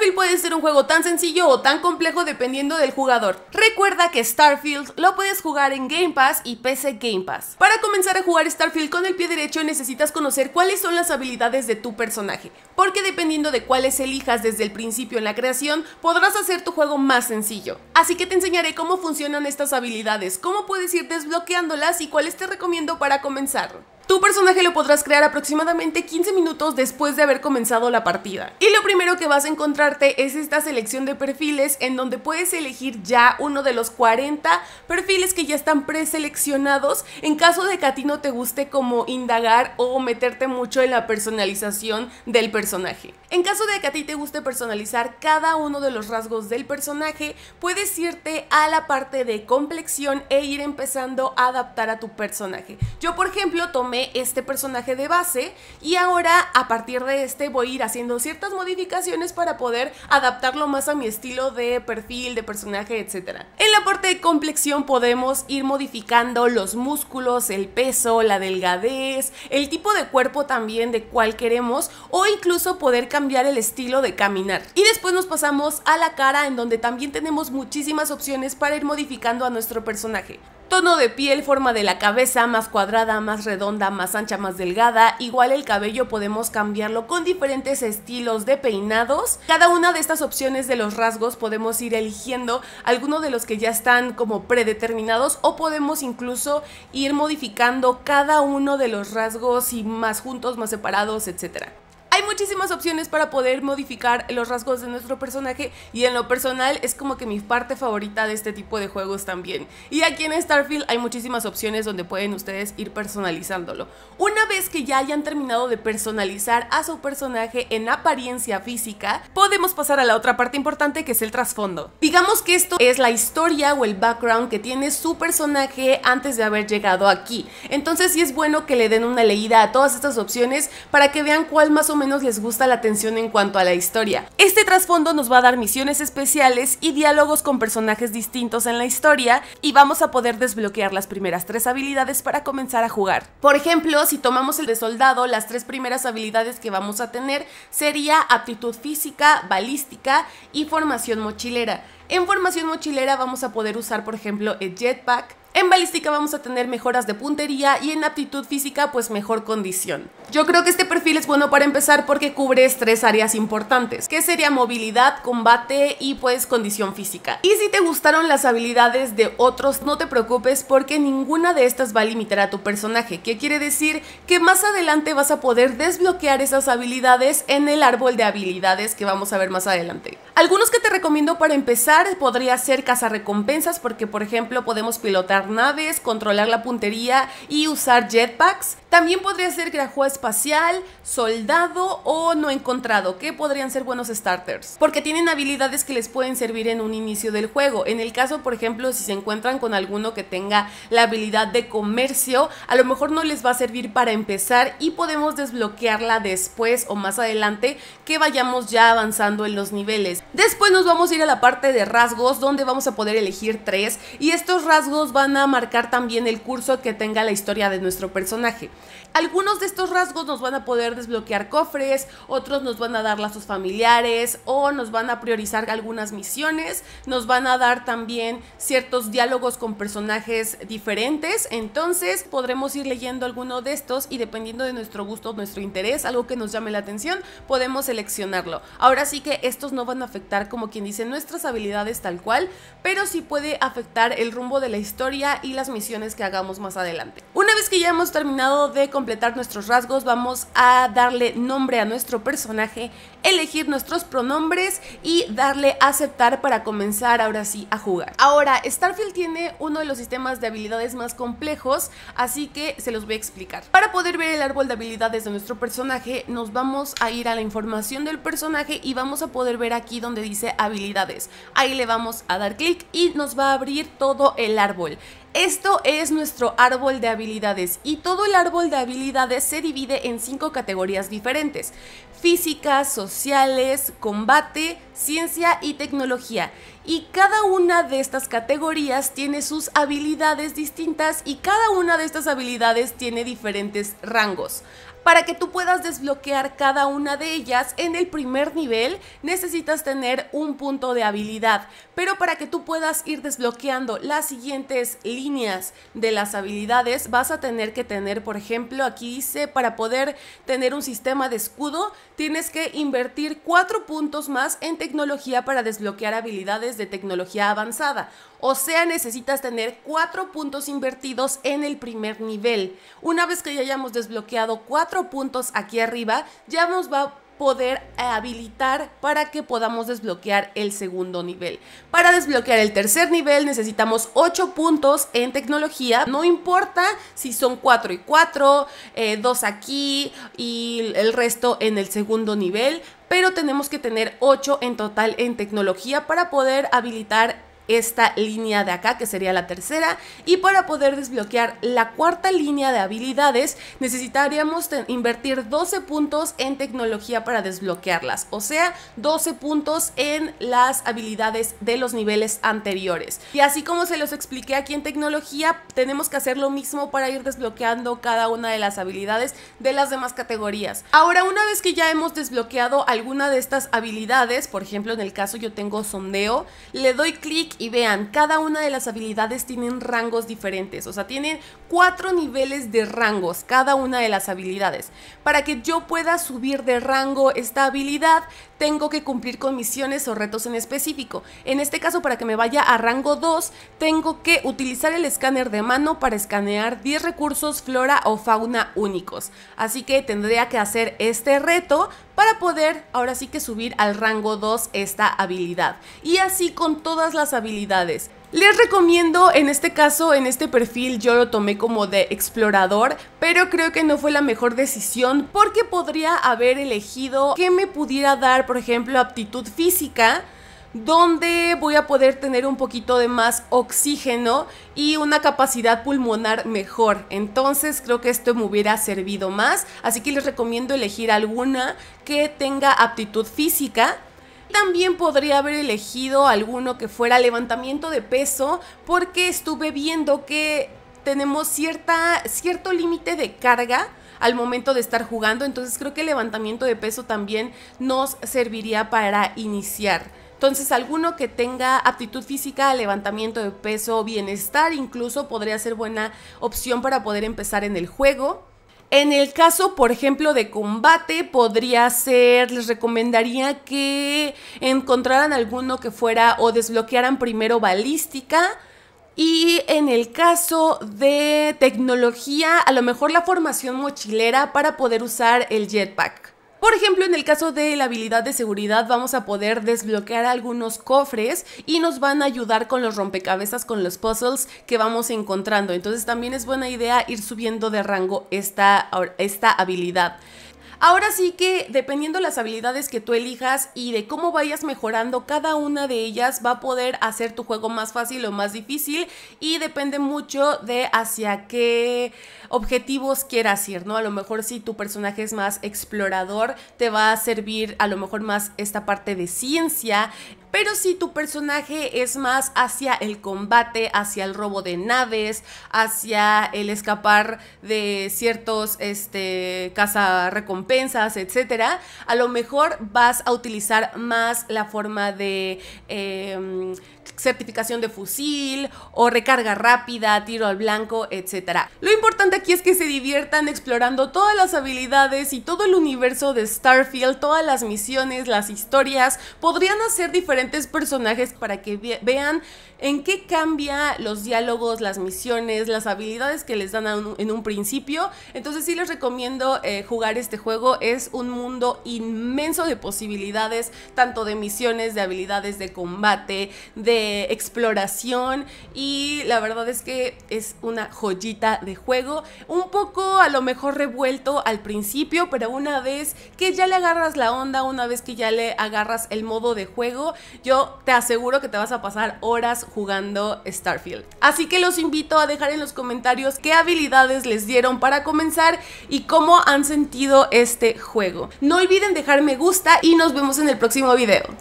Starfield puede ser un juego tan sencillo o tan complejo dependiendo del jugador. Recuerda que Starfield lo puedes jugar en Game Pass y PC Game Pass. Para comenzar a jugar Starfield con el pie derecho necesitas conocer cuáles son las habilidades de tu personaje, porque dependiendo de cuáles elijas desde el principio en la creación, podrás hacer tu juego más sencillo. Así que te enseñaré cómo funcionan estas habilidades, cómo puedes ir desbloqueándolas y cuáles te recomiendo para comenzar. Tu personaje lo podrás crear aproximadamente 15 minutos después de haber comenzado la partida. Y lo primero que vas a encontrarte es esta selección de perfiles en donde puedes elegir ya uno de los 40 perfiles que ya están preseleccionados en caso de que a ti no te guste como indagar o meterte mucho en la personalización del personaje. En caso de que a ti te guste personalizar cada uno de los rasgos del personaje, puedes irte a la parte de complexión e ir empezando a adaptar a tu personaje. Yo por ejemplo tomé este personaje de base y ahora a partir de este voy a ir haciendo ciertas modificaciones para poder adaptarlo más a mi estilo de perfil, de personaje, etc. En la parte de complexión podemos ir modificando los músculos, el peso, la delgadez, el tipo de cuerpo también de cual queremos o incluso poder cambiar el estilo de caminar. Y después nos pasamos a la cara en donde también tenemos muchísimas opciones para ir modificando a nuestro personaje. Tono de piel, forma de la cabeza, más cuadrada, más redonda, más ancha, más delgada. Igual el cabello podemos cambiarlo con diferentes estilos de peinados. Cada una de estas opciones de los rasgos podemos ir eligiendo algunos de los que ya están como predeterminados o podemos incluso ir modificando cada uno de los rasgos y más juntos, más separados, etcétera. Hay muchísimas opciones para poder modificar los rasgos de nuestro personaje y en lo personal es como que mi parte favorita de este tipo de juegos también. Y aquí en Starfield hay muchísimas opciones donde pueden ustedes ir personalizándolo. Una vez que ya hayan terminado de personalizar a su personaje en apariencia física, podemos pasar a la otra parte importante que es el trasfondo. Digamos que esto es la historia o el background que tiene su personaje antes de haber llegado aquí. Entonces sí es bueno que le den una leída a todas estas opciones para que vean cuál más o menos les gusta la atención en cuanto a la historia. Este trasfondo nos va a dar misiones especiales y diálogos con personajes distintos en la historia y vamos a poder desbloquear las primeras tres habilidades para comenzar a jugar. Por ejemplo, si tomamos el de soldado, las tres primeras habilidades que vamos a tener sería aptitud física, balística y formación mochilera. En formación mochilera vamos a poder usar, por ejemplo, el jetpack, en balística vamos a tener mejoras de puntería y en aptitud física pues mejor condición. Yo creo que este perfil es bueno para empezar porque cubre tres áreas importantes, que sería movilidad, combate y pues condición física. Y si te gustaron las habilidades de otros, no te preocupes porque ninguna de estas va a limitar a tu personaje, que quiere decir que más adelante vas a poder desbloquear esas habilidades en el árbol de habilidades que vamos a ver más adelante. Algunos que te recomiendo para empezar podría ser cazarrecompensas porque por ejemplo podemos pilotar naves, controlar la puntería y usar jetpacks. También podría ser grajuá espacial, soldado o no encontrado, que podrían ser buenos starters, porque tienen habilidades que les pueden servir en un inicio del juego. En el caso, por ejemplo, si se encuentran con alguno que tenga la habilidad de comercio, a lo mejor no les va a servir para empezar y podemos desbloquearla después o más adelante que vayamos ya avanzando en los niveles. Después nos vamos a ir a la parte de rasgos donde vamos a poder elegir tres y estos rasgos van a marcar también el curso que tenga la historia de nuestro personaje. Algunos de estos rasgos nos van a poder desbloquear cofres, otros nos van a dar lazos familiares o nos van a priorizar algunas misiones, nos van a dar también ciertos diálogos con personajes diferentes, entonces podremos ir leyendo alguno de estos y dependiendo de nuestro gusto, nuestro interés, algo que nos llame la atención, podemos seleccionarlo. Ahora sí que estos no van a afectar, como quien dice, nuestras habilidades tal cual, pero sí puede afectar el rumbo de la historia y las misiones que hagamos más adelante. Una vez que ya hemos terminado de completar nuestros rasgos, vamos a darle nombre a nuestro personaje, elegir nuestros pronombres y darle aceptar para comenzar ahora sí a jugar. Ahora, Starfield tiene uno de los sistemas de habilidades más complejos, así que se los voy a explicar. Para poder ver el árbol de habilidades de nuestro personaje, nos vamos a ir a la información del personaje y vamos a poder ver aquí donde dice habilidades. Ahí le vamos a dar clic y nos va a abrir todo el árbol. Esto es nuestro árbol de habilidades y todo el árbol de habilidades se divide en cinco categorías diferentes. Físicas, sociales, combate, ciencia y tecnología. Y cada una de estas categorías tiene sus habilidades distintas y cada una de estas habilidades tiene diferentes rangos. Para que tú puedas desbloquear cada una de ellas, en el primer nivel necesitas tener un punto de habilidad, pero para que tú puedas ir desbloqueando las siguientes líneas de las habilidades, vas a tener que tener, por ejemplo, aquí dice, para poder tener un sistema de escudo, tienes que invertir cuatro puntos más en tecnología para desbloquear habilidades de tecnología avanzada. O sea, necesitas tener cuatro puntos invertidos en el primer nivel. Una vez que ya hayamos desbloqueado cuatro puntos aquí arriba, ya nos va poder habilitar para que podamos desbloquear el segundo nivel. Para desbloquear el tercer nivel necesitamos 8 puntos en tecnología. No importa si son 4 y 4, eh, aquí y el resto en el segundo nivel. Pero tenemos que tener 8 en total en tecnología para poder habilitar esta línea de acá, que sería la tercera. Y para poder desbloquear la cuarta línea de habilidades, necesitaríamos invertir 12 puntos en tecnología para desbloquearlas. O sea, 12 puntos en las habilidades de los niveles anteriores. Y así como se los expliqué aquí en tecnología, tenemos que hacer lo mismo para ir desbloqueando cada una de las habilidades de las demás categorías. Ahora, una vez que ya hemos desbloqueado alguna de estas habilidades, por ejemplo, en el caso yo tengo sondeo, le doy clic y vean, cada una de las habilidades tienen rangos diferentes, o sea, tienen cuatro niveles de rangos cada una de las habilidades. Para que yo pueda subir de rango esta habilidad, tengo que cumplir con misiones o retos en específico. En este caso, para que me vaya a rango 2, tengo que utilizar el escáner de mano para escanear 10 recursos flora o fauna únicos. Así que tendría que hacer este reto para poder ahora sí que subir al rango 2 esta habilidad. Y así con todas las habilidades. Les recomiendo, en este caso, en este perfil yo lo tomé como de explorador, pero creo que no fue la mejor decisión porque podría haber elegido que me pudiera dar, por ejemplo, aptitud física, donde voy a poder tener un poquito de más oxígeno y una capacidad pulmonar mejor. Entonces creo que esto me hubiera servido más, así que les recomiendo elegir alguna que tenga aptitud física también podría haber elegido alguno que fuera levantamiento de peso porque estuve viendo que tenemos cierto límite de carga al momento de estar jugando, entonces creo que el levantamiento de peso también nos serviría para iniciar. Entonces, alguno que tenga aptitud física, levantamiento de peso, o bienestar incluso podría ser buena opción para poder empezar en el juego. En el caso, por ejemplo, de combate, podría ser, les recomendaría que encontraran alguno que fuera o desbloquearan primero balística. Y en el caso de tecnología, a lo mejor la formación mochilera para poder usar el jetpack. Por ejemplo, en el caso de la habilidad de seguridad vamos a poder desbloquear algunos cofres y nos van a ayudar con los rompecabezas, con los puzzles que vamos encontrando. Entonces también es buena idea ir subiendo de rango esta, esta habilidad. Ahora sí que dependiendo las habilidades que tú elijas y de cómo vayas mejorando cada una de ellas va a poder hacer tu juego más fácil o más difícil y depende mucho de hacia qué objetivos quieras ir, ¿no? A lo mejor si tu personaje es más explorador te va a servir a lo mejor más esta parte de ciencia, pero si tu personaje es más hacia el combate, hacia el robo de naves, hacia el escapar de ciertos este, recompensas, etc., a lo mejor vas a utilizar más la forma de em, certificación de fusil o recarga rápida, tiro al blanco, etcétera. Lo importante aquí es que se diviertan explorando todas las habilidades y todo el universo de Starfield, todas las misiones, las historias. Podrían hacer diferentes personajes para que vean en qué cambia los diálogos, las misiones, las habilidades que les dan en un principio. Entonces sí les recomiendo eh, jugar este juego. Es un mundo inmenso de posibilidades, tanto de misiones, de habilidades de combate, de eh, exploración y la verdad es que es una joyita de juego, un poco a lo mejor revuelto al principio, pero una vez que ya le agarras la onda, una vez que ya le agarras el modo de juego, yo te aseguro que te vas a pasar horas jugando Starfield. Así que los invito a dejar en los comentarios qué habilidades les dieron para comenzar y cómo han sentido este juego. No olviden dejar me gusta y nos vemos en el próximo video.